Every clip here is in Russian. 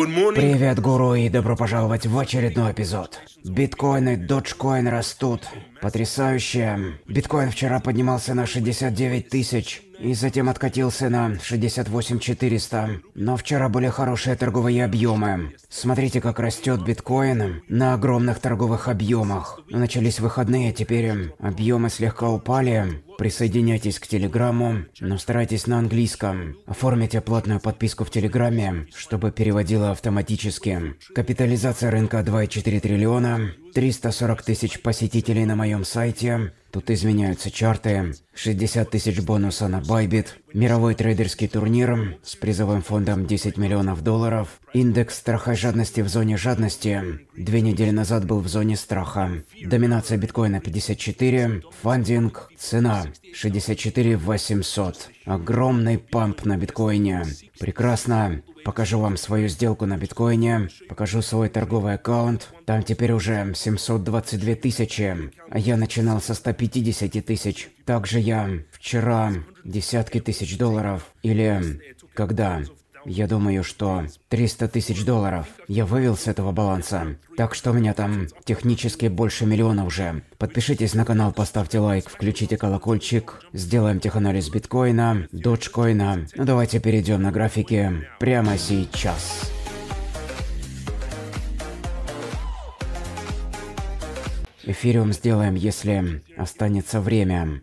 Привет, гуру, и добро пожаловать в очередной эпизод. Биткоины, и доджкоин растут. Потрясающе. Биткоин вчера поднимался на 69 тысяч и затем откатился на 68400. Но вчера были хорошие торговые объемы. Смотрите, как растет биткоин на огромных торговых объемах. Начались выходные, теперь объемы слегка упали. Присоединяйтесь к Телеграмму, но старайтесь на английском. Оформите платную подписку в Телеграме, чтобы переводила автоматически. Капитализация рынка 2,4 триллиона, 340 тысяч посетителей на моем сайте, Тут изменяются чарты. 60 тысяч бонуса на Bybit, мировой трейдерский турнир с призовым фондом 10 миллионов долларов, индекс страха жадности в зоне жадности, две недели назад был в зоне страха, доминация биткоина 54, фандинг, цена 64 800. Огромный памп на биткоине. Прекрасно покажу вам свою сделку на биткоине, покажу свой торговый аккаунт. Там теперь уже 722 тысячи, а я начинал со 150 тысяч. Также я вчера десятки тысяч долларов или когда я думаю, что 300 тысяч долларов я вывел с этого баланса. Так что у меня там технически больше миллиона уже. Подпишитесь на канал, поставьте лайк, включите колокольчик. Сделаем теханализ биткоина, доджкоина. Ну давайте перейдем на графики прямо сейчас. Эфириум сделаем, если останется время.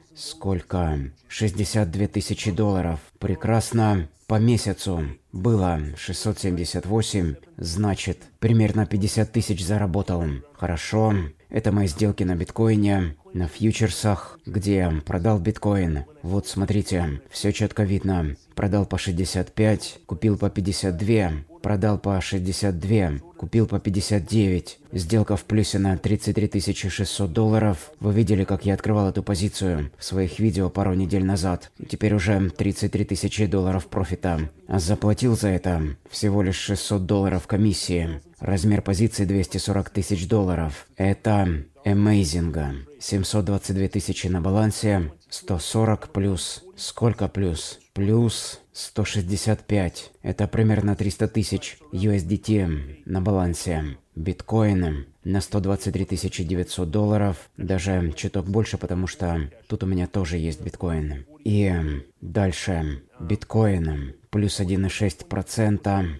сколько? 62 тысячи долларов. Прекрасно. По месяцу было 678, значит, примерно 50 тысяч заработал. Хорошо. Это мои сделки на биткоине, на фьючерсах, где продал биткоин. Вот смотрите, все четко видно. Продал по 65, купил по 52, Продал по 62, купил по 59. Сделка в плюсе на 33 600 долларов. Вы видели, как я открывал эту позицию в своих видео пару недель назад. Теперь уже 33 тысячи долларов профита. А заплатил за это всего лишь 600 долларов комиссии. Размер позиции 240 тысяч долларов. Это Amazing. 722 тысячи на балансе, 140 плюс. Сколько плюс? Плюс 165. Это примерно 300 тысяч USDT эм на балансе. Биткоином на 123 900 долларов. Даже чуток больше, потому что тут у меня тоже есть биткоин. И дальше биткоином плюс 1,6%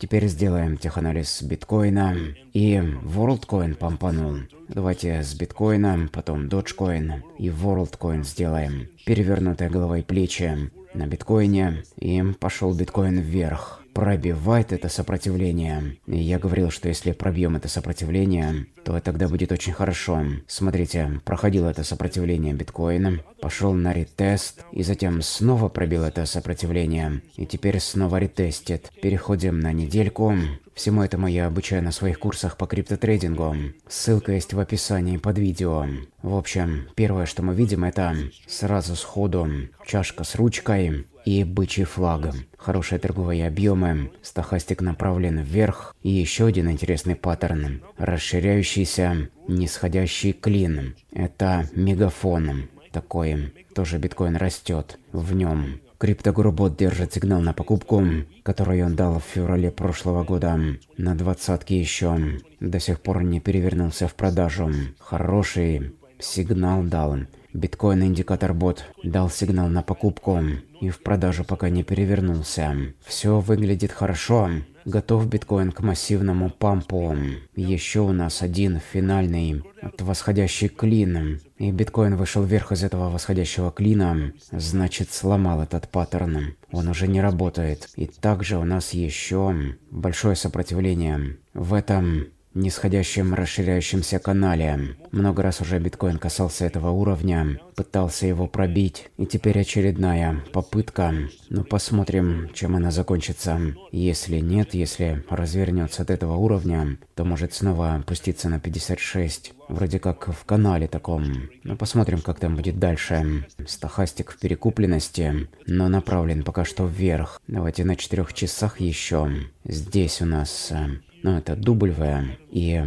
Теперь сделаем теханализ биткоина. И WorldCoin помпанул. Давайте с биткоина, потом Dogecoin и WorldCoin сделаем. Перевернутая головой плечи на биткоине. И пошел биткоин вверх. Пробивает это сопротивление. И я говорил, что если пробьем это сопротивление, то тогда будет очень хорошо. Смотрите, проходил это сопротивление биткоина, пошел на ретест, и затем снова пробил это сопротивление. И теперь снова ретестит. Переходим на недельку. Всему этому я обучаю на своих курсах по криптотрейдингу. Ссылка есть в описании под видео. В общем, первое, что мы видим, это сразу сходу чашка с ручкой и бычий флаг. Хорошие торговые объемы, стахастик направлен вверх и еще один интересный паттерн. Расширяющийся нисходящий клин. Это мегафон. Такой тоже биткоин растет в нем. Криптогурбот держит сигнал на покупку, который он дал в феврале прошлого года. На двадцатке еще. До сих пор не перевернулся в продажу. Хороший сигнал дал. Биткоин-индикатор-бот дал сигнал на покупку и в продажу пока не перевернулся. Все выглядит хорошо. Готов биткоин к массивному пампу. Еще у нас один финальный от восходящий клин. И биткоин вышел вверх из этого восходящего клина, значит сломал этот паттерн. Он уже не работает. И также у нас еще большое сопротивление в этом нисходящем расширяющемся канале. Много раз уже биткоин касался этого уровня, пытался его пробить, и теперь очередная попытка. Но ну, посмотрим, чем она закончится. Если нет, если развернется от этого уровня, то может снова опуститься на 56. Вроде как в канале таком. Но ну, посмотрим, как там будет дальше. Стохастик в перекупленности, но направлен пока что вверх. Давайте на четырех часах еще. Здесь у нас э, но это дубль В, и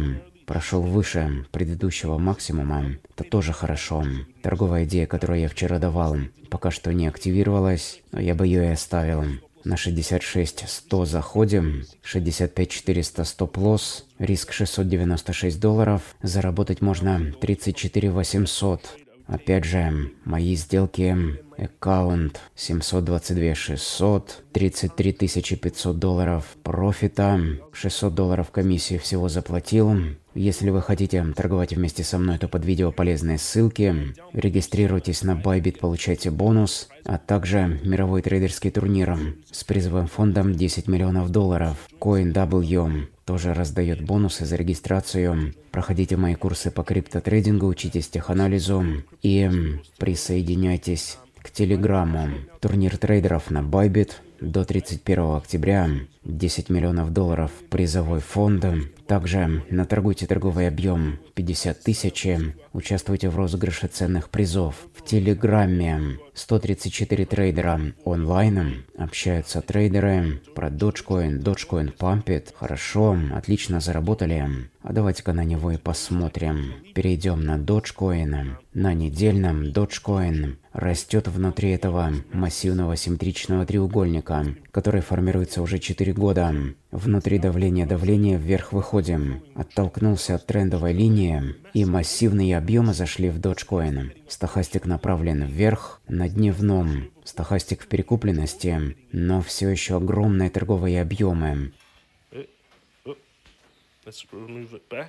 прошел выше предыдущего максимума, это тоже хорошо. Торговая идея, которую я вчера давал, пока что не активировалась, но я бы ее и оставил. На 66 100 заходим, 65 400 стоп лосс, риск 696 долларов, заработать можно 34 800. Опять же, мои сделки, аккаунт 722 600, 33 500 долларов профита, 600 долларов комиссии всего заплатил. Если вы хотите торговать вместе со мной, то под видео полезные ссылки. Регистрируйтесь на Bybit, получайте бонус, а также мировой трейдерский турнир с призовым фондом 10 миллионов долларов. CoinW тоже раздает бонусы за регистрацию. Проходите мои курсы по криптотрейдингу, учитесь теханализу и присоединяйтесь к Телеграму. Турнир трейдеров на Bybit до 31 октября. 10 миллионов долларов призовой фонд. Также наторгуйте торговый объем 50 тысяч. Э, участвуйте в розыгрыше ценных призов. В Телеграме 134 трейдера онлайн. Общаются трейдеры про Dogecoin. Dogecoin пампит. Хорошо, отлично заработали. А давайте-ка на него и посмотрим. Перейдем на Dogecoin. На недельном Dogecoin растет внутри этого массивного симметричного треугольника, который формируется уже 4 года. Внутри давления давления вверх выходим. Оттолкнулся от трендовой линии, и массивные объемы зашли в Dogecoin. Стохастик направлен вверх на дневном. стохастик в перекупленности, но все еще огромные торговые объемы. Э, э, let's remove it back.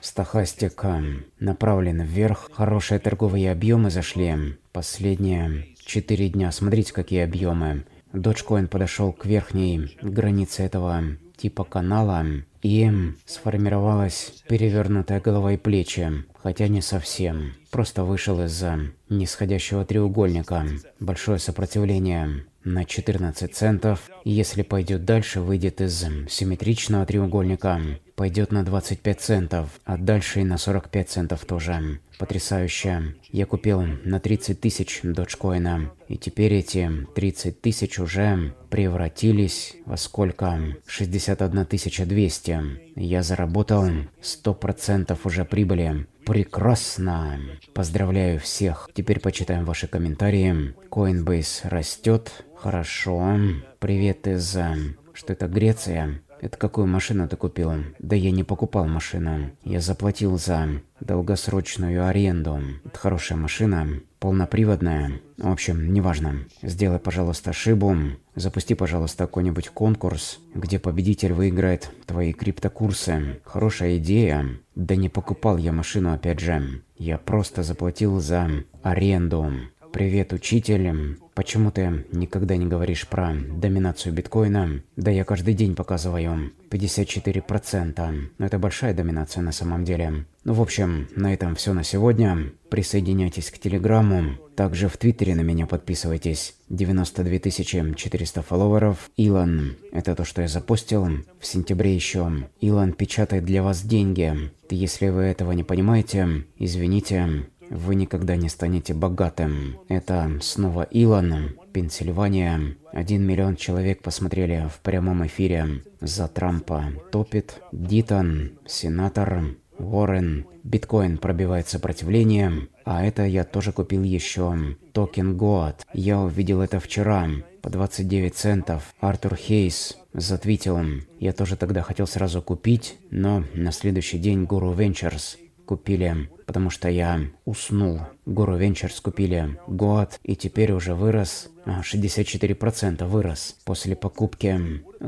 Стахастика направлена вверх. Хорошие торговые объемы зашли. Последние 4 дня. Смотрите, какие объемы. Dogecoin подошел к верхней границе этого типа канала и сформировалась перевернутая голова и плечи, хотя не совсем. Просто вышел из э, нисходящего треугольника. Большое сопротивление на 14 центов. Если пойдет дальше, выйдет из э, симметричного треугольника, пойдет на 25 центов, а дальше и на 45 центов тоже. Потрясающе. Я купил на 30 тысяч доджкоина. И теперь эти 30 тысяч уже превратились во сколько? 61 200. Я заработал 100% уже прибыли. Прекрасно. Поздравляю всех. Теперь почитаем ваши комментарии. Coinbase растет. Хорошо. Привет из... Э, что это, Греция? Это какую машину ты купил? Да я не покупал машину. Я заплатил за долгосрочную аренду. Это хорошая машина, полноприводная. В общем, неважно. Сделай, пожалуйста, шибу. Запусти, пожалуйста, какой-нибудь конкурс, где победитель выиграет твои криптокурсы. Хорошая идея. Да не покупал я машину, опять же. Я просто заплатил за аренду. Привет, учитель. Почему ты никогда не говоришь про доминацию биткоина? Да я каждый день показываю. 54%. Но Это большая доминация на самом деле. Ну, в общем, на этом все на сегодня. Присоединяйтесь к Телеграму. Также в Твиттере на меня подписывайтесь. 92 400 фолловеров. Илон. Это то, что я запустил. В сентябре еще. Илон печатает для вас деньги. Если вы этого не понимаете, извините. Вы никогда не станете богатым. Это снова Илон, Пенсильвания. Один миллион человек посмотрели в прямом эфире за Трампа. Топит, Дитон, сенатор, Уоррен. Биткоин пробивает сопротивление. А это я тоже купил еще. Токен Гоат. Я увидел это вчера. По 29 центов. Артур Хейс. Затвитил. Я тоже тогда хотел сразу купить, но на следующий день Гуру Венчурс купили потому что я уснул. Гуру Венчурс купили год, и теперь уже вырос, 64% а, вырос. После покупки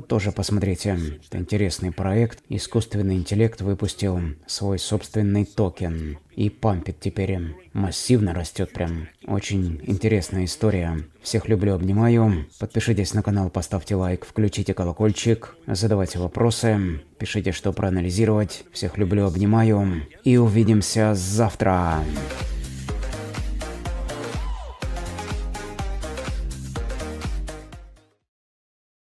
тоже посмотрите, это интересный проект. Искусственный интеллект выпустил свой собственный токен и пампит теперь массивно растет прям. Очень интересная история. Всех люблю, обнимаю. Подпишитесь на канал, поставьте лайк, включите колокольчик, задавайте вопросы, пишите, что проанализировать. Всех люблю, обнимаю. И увидимся с завтра.